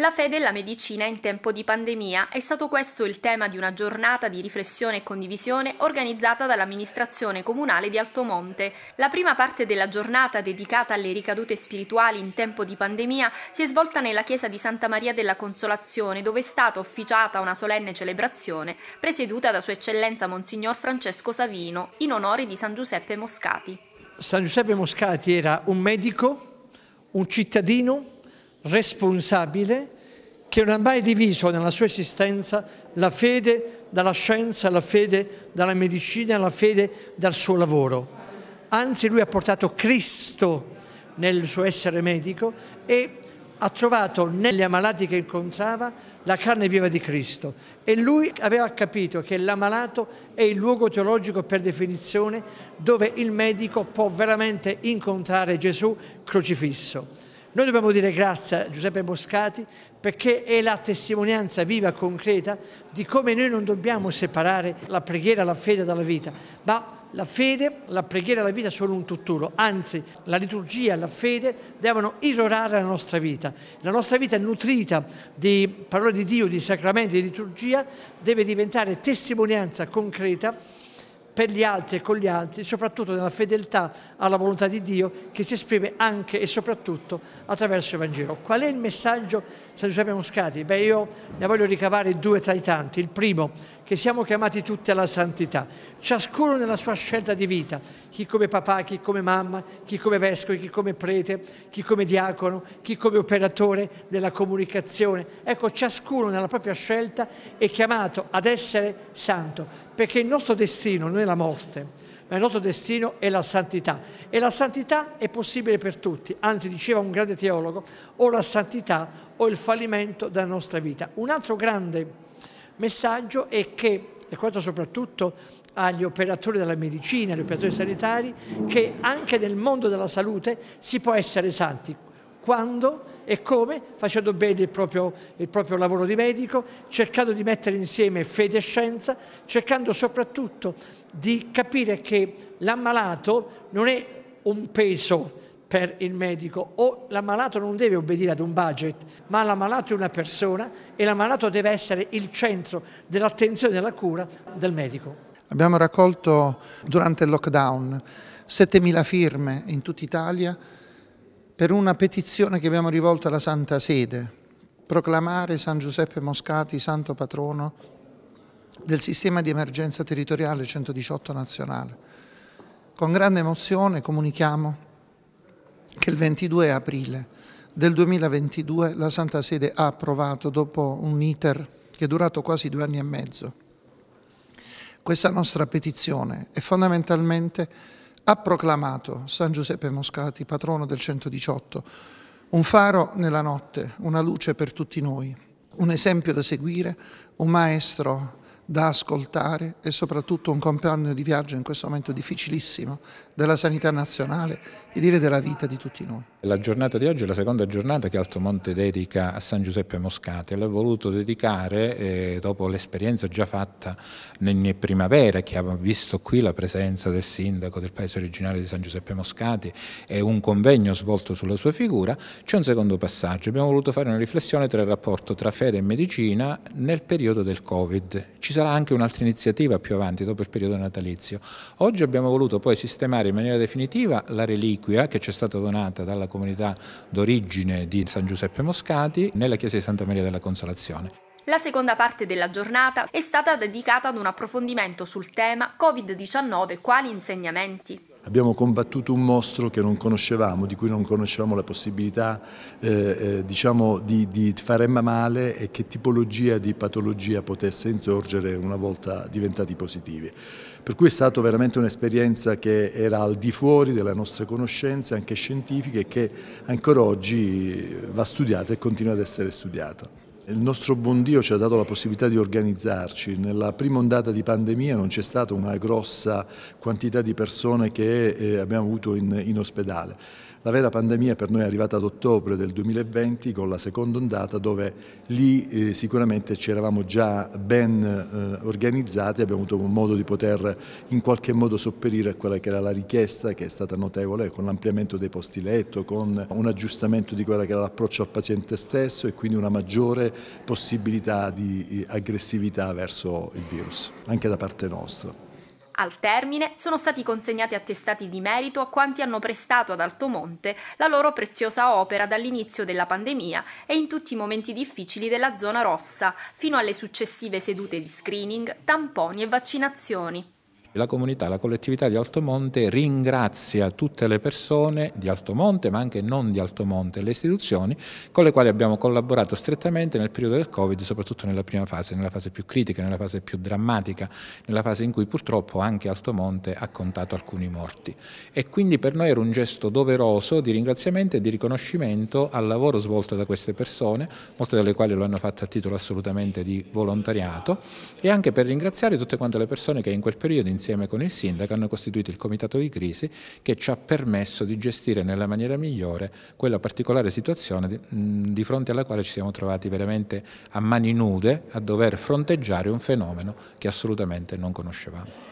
La fede e la medicina in tempo di pandemia è stato questo il tema di una giornata di riflessione e condivisione organizzata dall'amministrazione comunale di Altomonte. La prima parte della giornata dedicata alle ricadute spirituali in tempo di pandemia si è svolta nella chiesa di Santa Maria della Consolazione, dove è stata officiata una solenne celebrazione presieduta da Sua Eccellenza Monsignor Francesco Savino in onore di San Giuseppe Moscati. San Giuseppe Moscati era un medico, un cittadino responsabile che non ha mai diviso nella sua esistenza la fede dalla scienza, la fede dalla medicina, la fede dal suo lavoro. Anzi, lui ha portato Cristo nel suo essere medico e ha trovato negli ammalati che incontrava la carne viva di Cristo e lui aveva capito che l'ammalato è il luogo teologico per definizione dove il medico può veramente incontrare Gesù crocifisso. Noi dobbiamo dire grazie a Giuseppe Moscati perché è la testimonianza viva, concreta, di come noi non dobbiamo separare la preghiera, la fede dalla vita, ma la fede, la preghiera e la vita sono un tutt'uno, anzi la liturgia e la fede devono irrorare la nostra vita. La nostra vita nutrita di parole di Dio, di sacramenti, di liturgia deve diventare testimonianza concreta per gli altri e con gli altri, soprattutto nella fedeltà alla volontà di Dio che si esprime anche e soprattutto attraverso il Vangelo. Qual è il messaggio San Giuseppe Moscati? Beh, io ne voglio ricavare due tra i tanti. Il primo, che siamo chiamati tutti alla santità, ciascuno nella sua scelta di vita, chi come papà, chi come mamma, chi come vescovo, chi come prete, chi come diacono, chi come operatore della comunicazione. Ecco, ciascuno nella propria scelta è chiamato ad essere santo, perché il nostro destino non è la morte, ma il nostro destino è la santità. E la santità è possibile per tutti, anzi diceva un grande teologo, o la santità o il fallimento della nostra vita. Un altro grande messaggio è che, e questo soprattutto agli operatori della medicina, agli operatori sanitari, che anche nel mondo della salute si può essere santi quando e come, facendo bene il proprio, il proprio, lavoro di medico, cercando di mettere insieme fede e scienza, cercando soprattutto di capire che l'ammalato non è un peso, per il medico o l'ammalato non deve obbedire ad un budget, ma l'ammalato è una persona e l'ammalato deve essere il centro dell'attenzione e della cura del medico. Abbiamo raccolto durante il lockdown 7.000 firme in tutta Italia per una petizione che abbiamo rivolto alla Santa Sede, proclamare San Giuseppe Moscati santo patrono del sistema di emergenza territoriale 118 nazionale. Con grande emozione comunichiamo che il 22 aprile del 2022 la Santa Sede ha approvato dopo un iter che è durato quasi due anni e mezzo. Questa nostra petizione è fondamentalmente ha proclamato San Giuseppe Moscati, patrono del 118, un faro nella notte, una luce per tutti noi, un esempio da seguire, un maestro da ascoltare e soprattutto un compagno di viaggio in questo momento difficilissimo della sanità nazionale e dire della vita di tutti noi. La giornata di oggi è la seconda giornata che Altomonte dedica a San Giuseppe Moscati e l'ha voluto dedicare eh, dopo l'esperienza già fatta nel primavera che aveva visto qui la presenza del sindaco del paese originale di San Giuseppe Moscati e un convegno svolto sulla sua figura, c'è un secondo passaggio. Abbiamo voluto fare una riflessione tra il rapporto tra fede e medicina nel periodo del Covid. Ci sarà anche un'altra iniziativa più avanti, dopo il periodo natalizio. Oggi abbiamo voluto poi sistemare in maniera definitiva la reliquia che ci è stata donata dalla comunità d'origine di San Giuseppe Moscati nella chiesa di Santa Maria della Consolazione. La seconda parte della giornata è stata dedicata ad un approfondimento sul tema Covid-19 quali insegnamenti abbiamo combattuto un mostro che non conoscevamo, di cui non conoscevamo la possibilità eh, eh, diciamo, di, di fare male e che tipologia di patologia potesse insorgere una volta diventati positivi. Per cui è stata veramente un'esperienza che era al di fuori delle nostre conoscenze, anche scientifiche, che ancora oggi va studiata e continua ad essere studiata. Il nostro buon Dio ci ha dato la possibilità di organizzarci. Nella prima ondata di pandemia non c'è stata una grossa quantità di persone che eh, abbiamo avuto in, in ospedale. La vera pandemia per noi è arrivata ad ottobre del 2020 con la seconda ondata dove lì eh, sicuramente ci eravamo già ben eh, organizzati, abbiamo avuto modo di poter in qualche modo sopperire a quella che era la richiesta che è stata notevole con l'ampliamento dei posti letto, con un aggiustamento di quella che era l'approccio al paziente stesso e quindi una maggiore possibilità di eh, aggressività verso il virus, anche da parte nostra. Al termine sono stati consegnati attestati di merito a quanti hanno prestato ad Altomonte la loro preziosa opera dall'inizio della pandemia e in tutti i momenti difficili della zona rossa, fino alle successive sedute di screening, tamponi e vaccinazioni. La comunità, la collettività di Altomonte ringrazia tutte le persone di Altomonte, ma anche non di Altomonte, le istituzioni con le quali abbiamo collaborato strettamente nel periodo del Covid, soprattutto nella prima fase, nella fase più critica, nella fase più drammatica, nella fase in cui purtroppo anche Altomonte ha contato alcuni morti. E quindi per noi era un gesto doveroso di ringraziamento e di riconoscimento al lavoro svolto da queste persone, molte delle quali lo hanno fatto a titolo assolutamente di volontariato, e anche per ringraziare tutte quante le persone che in quel periodo in insieme con il sindaco hanno costituito il comitato di crisi che ci ha permesso di gestire nella maniera migliore quella particolare situazione di, fronte alla quale ci siamo trovati veramente a mani nude a dover fronteggiare un fenomeno che assolutamente non conoscevamo.